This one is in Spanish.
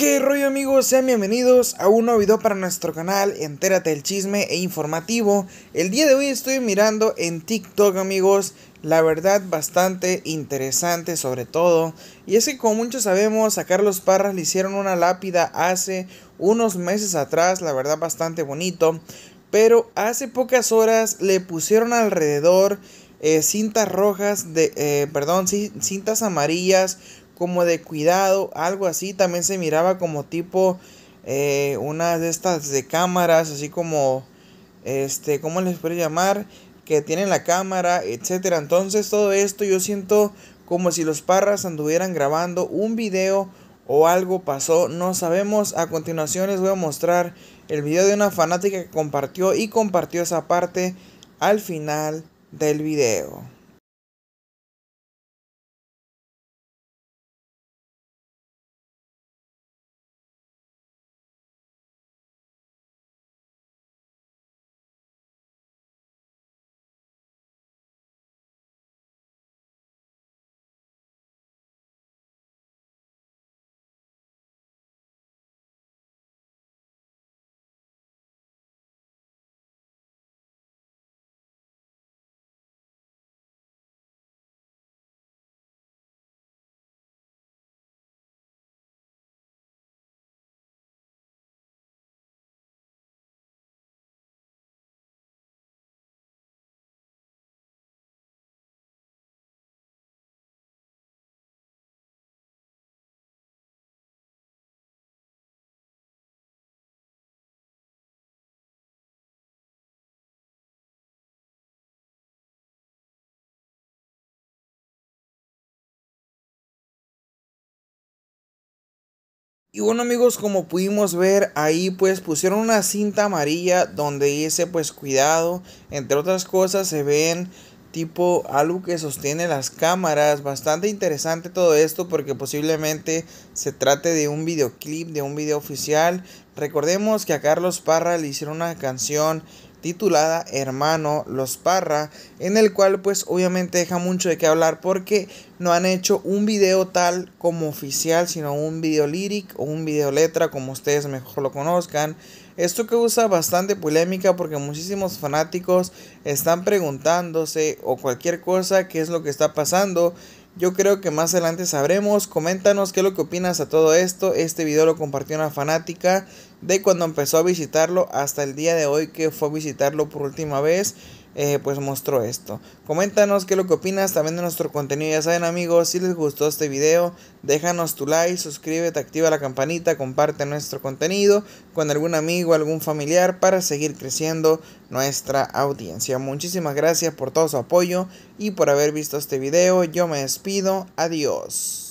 ¿Qué rollo amigos? Sean bienvenidos a un nuevo video para nuestro canal Entérate el chisme e informativo El día de hoy estoy mirando en TikTok amigos La verdad bastante interesante sobre todo Y es que como muchos sabemos a Carlos Parras le hicieron una lápida hace unos meses atrás La verdad bastante bonito Pero hace pocas horas le pusieron alrededor eh, cintas rojas de eh, perdón cintas amarillas como de cuidado, algo así. También se miraba como tipo eh, una de estas de cámaras, así como, este, ¿cómo les puedo llamar? Que tienen la cámara, etcétera. Entonces todo esto yo siento como si los parras anduvieran grabando un video o algo pasó, no sabemos. A continuación les voy a mostrar el video de una fanática que compartió y compartió esa parte al final del video. Y bueno amigos, como pudimos ver ahí pues pusieron una cinta amarilla donde dice pues cuidado, entre otras cosas se ven tipo algo que sostiene las cámaras, bastante interesante todo esto porque posiblemente se trate de un videoclip, de un video oficial. Recordemos que a Carlos Parra le hicieron una canción titulada Hermano Los Parra, en el cual pues obviamente deja mucho de qué hablar porque no han hecho un video tal como oficial, sino un video líric o un video letra como ustedes mejor lo conozcan. Esto causa bastante polémica porque muchísimos fanáticos están preguntándose o cualquier cosa qué es lo que está pasando yo creo que más adelante sabremos. Coméntanos qué es lo que opinas a todo esto. Este video lo compartió una fanática de cuando empezó a visitarlo hasta el día de hoy que fue a visitarlo por última vez. Eh, pues mostró esto. Coméntanos qué es lo que opinas también de nuestro contenido. Ya saben amigos, si les gustó este video, déjanos tu like, suscríbete, activa la campanita, comparte nuestro contenido con algún amigo, algún familiar para seguir creciendo nuestra audiencia. Muchísimas gracias por todo su apoyo y por haber visto este video. Yo me despido. Adiós.